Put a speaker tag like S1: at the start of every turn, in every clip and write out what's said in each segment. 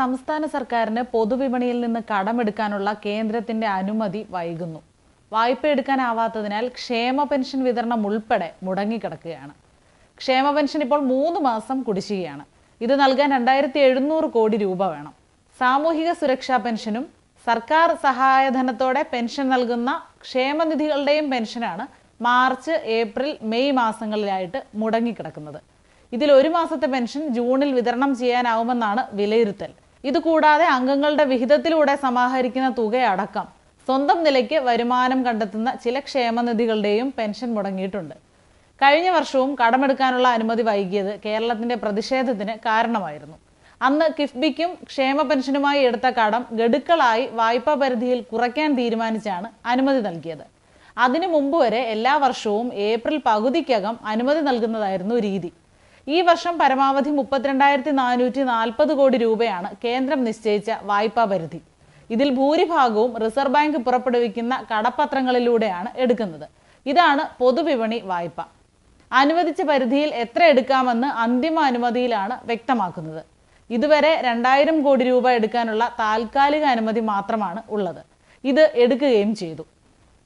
S1: സംസ്ഥാന സർക്കാരിന് പൊതുവിപണിയിൽ നിന്ന് കടമെടുക്കാനുള്ള കേന്ദ്രത്തിന്റെ അനുമതി വൈകുന്നു വായ്പ എടുക്കാനാവാത്തതിനാൽ ക്ഷേമ പെൻഷൻ വിതരണം ഉൾപ്പെടെ മുടങ്ങിക്കിടക്കുകയാണ് ക്ഷേമ പെൻഷൻ ഇപ്പോൾ മൂന്ന് മാസം കുടിശ്ശികയാണ് ഇത് നൽകാൻ രണ്ടായിരത്തി എഴുന്നൂറ് കോടി രൂപ വേണം സാമൂഹിക സുരക്ഷാ പെൻഷനും സർക്കാർ സഹായധനത്തോടെ പെൻഷൻ നൽകുന്ന ക്ഷേമനിധികളുടെയും പെൻഷനാണ് മാർച്ച് ഏപ്രിൽ മെയ് മാസങ്ങളിലായിട്ട് മുടങ്ങിക്കിടക്കുന്നത് ഇതിൽ ഒരു മാസത്തെ പെൻഷൻ ജൂണിൽ വിതരണം ചെയ്യാനാവുമെന്നാണ് വിലയിരുത്തൽ ഇതുകൂടാതെ അംഗങ്ങളുടെ വിഹിതത്തിലൂടെ സമാഹരിക്കുന്ന തുകയടക്കം സ്വന്തം നിലയ്ക്ക് വരുമാനം കണ്ടെത്തുന്ന ചില ക്ഷേമനിധികളുടെയും പെൻഷൻ മുടങ്ങിയിട്ടുണ്ട് കഴിഞ്ഞ വർഷവും കടമെടുക്കാനുള്ള അനുമതി വൈകിയത് കേരളത്തിന്റെ പ്രതിഷേധത്തിന് കാരണമായിരുന്നു അന്ന് കിഫ്ബിക്കും ക്ഷേമ പെൻഷനുമായി എടുത്ത കടം ഗഡുക്കളായി വായ്പാ പരിധിയിൽ കുറയ്ക്കാൻ തീരുമാനിച്ചാണ് അനുമതി നൽകിയത് അതിനു മുമ്പ് വരെ എല്ലാ വർഷവും ഏപ്രിൽ പകുതിക്കകം അനുമതി നൽകുന്നതായിരുന്നു രീതി ഈ വർഷം പരമാവധി മുപ്പത്തിരണ്ടായിരത്തി നാനൂറ്റി നാൽപ്പത് കോടി രൂപയാണ് കേന്ദ്രം നിശ്ചയിച്ച വായ്പാ പരിധി ഇതിൽ ഭൂരിഭാഗവും റിസർവ് ബാങ്ക് പുറപ്പെടുവിക്കുന്ന കടപ്പത്രങ്ങളിലൂടെയാണ് എടുക്കുന്നത് ഇതാണ് പൊതുവിപണി വായ്പ അനുവദിച്ച പരിധിയിൽ എത്ര എടുക്കാമെന്ന് അന്തിമ അനുമതിയിലാണ് വ്യക്തമാക്കുന്നത് ഇതുവരെ രണ്ടായിരം കോടി രൂപ എടുക്കാനുള്ള താൽക്കാലിക അനുമതി മാത്രമാണ് ഉള്ളത് ഇത് എടുക്കുകയും ചെയ്തു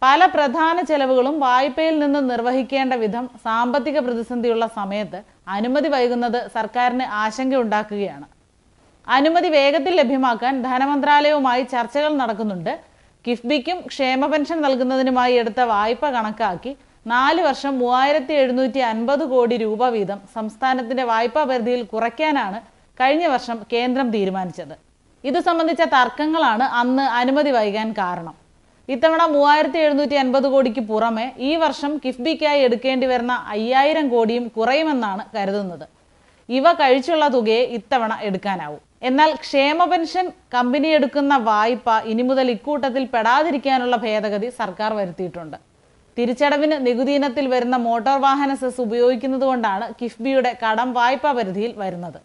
S1: പല പ്രധാന ചെലവുകളും വായ്പയിൽ നിന്ന് നിർവഹിക്കേണ്ട വിധം സാമ്പത്തിക പ്രതിസന്ധിയുള്ള സമയത്ത് അനുമതി വൈകുന്നത് സർക്കാരിന് ആശങ്കയുണ്ടാക്കുകയാണ് അനുമതി വേഗത്തിൽ ലഭ്യമാക്കാൻ ധനമന്ത്രാലയവുമായി ചർച്ചകൾ നടക്കുന്നുണ്ട് കിഫ്ബിക്കും ക്ഷേമ പെൻഷൻ നൽകുന്നതിനുമായി എടുത്ത വായ്പ കണക്കാക്കി നാല് വർഷം മൂവായിരത്തി എഴുന്നൂറ്റി അൻപത് കോടി രൂപ വീതം സംസ്ഥാനത്തിന്റെ വായ്പാ പരിധിയിൽ കുറയ്ക്കാനാണ് കഴിഞ്ഞ വർഷം കേന്ദ്രം തീരുമാനിച്ചത് ഇത് സംബന്ധിച്ച തർക്കങ്ങളാണ് അന്ന് അനുമതി വൈകാൻ കാരണം ഇത്തവണ മൂവായിരത്തി എഴുന്നൂറ്റി അൻപത് കോടിക്ക് പുറമെ ഈ വർഷം കിഫ്ബിക്കായി എടുക്കേണ്ടി വരുന്ന അയ്യായിരം കോടിയും കുറയുമെന്നാണ് കരുതുന്നത് ഇവ കഴിച്ചുള്ള തുകയെ ഇത്തവണ എടുക്കാനാവും എന്നാൽ ക്ഷേമ പെൻഷൻ കമ്പനി എടുക്കുന്ന വായ്പ ഇനി മുതൽ ഇക്കൂട്ടത്തിൽ പെടാതിരിക്കാനുള്ള ഭേദഗതി സർക്കാർ വരുത്തിയിട്ടുണ്ട് തിരിച്ചടവിന് നികുതി ഇനത്തിൽ വരുന്ന മോട്ടോർ വാഹന സെസ് ഉപയോഗിക്കുന്നതുകൊണ്ടാണ് കിഫ്ബിയുടെ കടം വായ്പാ പരിധിയിൽ വരുന്നത്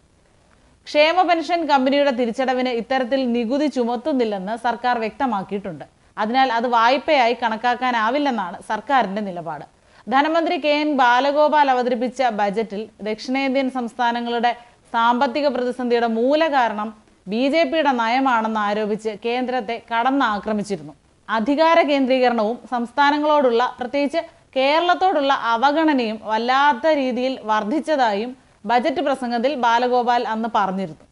S1: ക്ഷേമ പെൻഷൻ കമ്പനിയുടെ തിരിച്ചടവിന് ഇത്തരത്തിൽ നികുതി ചുമത്തുന്നില്ലെന്ന് സർക്കാർ വ്യക്തമാക്കിയിട്ടുണ്ട് അതിനാൽ അത് വായ്പയായി കണക്കാക്കാനാവില്ലെന്നാണ് സർക്കാരിൻ്റെ നിലപാട് ധനമന്ത്രി കെ എൻ ബാലഗോപാൽ അവതരിപ്പിച്ച ബജറ്റിൽ ദക്ഷിണേന്ത്യൻ സംസ്ഥാനങ്ങളുടെ സാമ്പത്തിക പ്രതിസന്ധിയുടെ മൂലകാരണം ബി ജെ പിയുടെ നയമാണെന്ന് ആരോപിച്ച് കേന്ദ്രത്തെ കടന്നാക്രമിച്ചിരുന്നു അധികാര കേന്ദ്രീകരണവും സംസ്ഥാനങ്ങളോടുള്ള പ്രത്യേകിച്ച് കേരളത്തോടുള്ള അവഗണനയും വല്ലാത്ത രീതിയിൽ വർദ്ധിച്ചതായും ബജറ്റ് പ്രസംഗത്തിൽ ബാലഗോപാൽ അന്ന് പറഞ്ഞിരുന്നു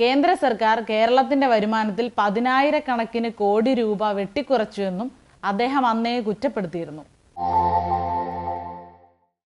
S1: കേന്ദ്ര സർക്കാർ കേരളത്തിന്റെ വരുമാനത്തിൽ പതിനായിരക്കണക്കിന് കോടി രൂപ വെട്ടിക്കുറച്ചുവെന്നും അദ്ദേഹം അന്നേ കുറ്റപ്പെടുത്തിയിരുന്നു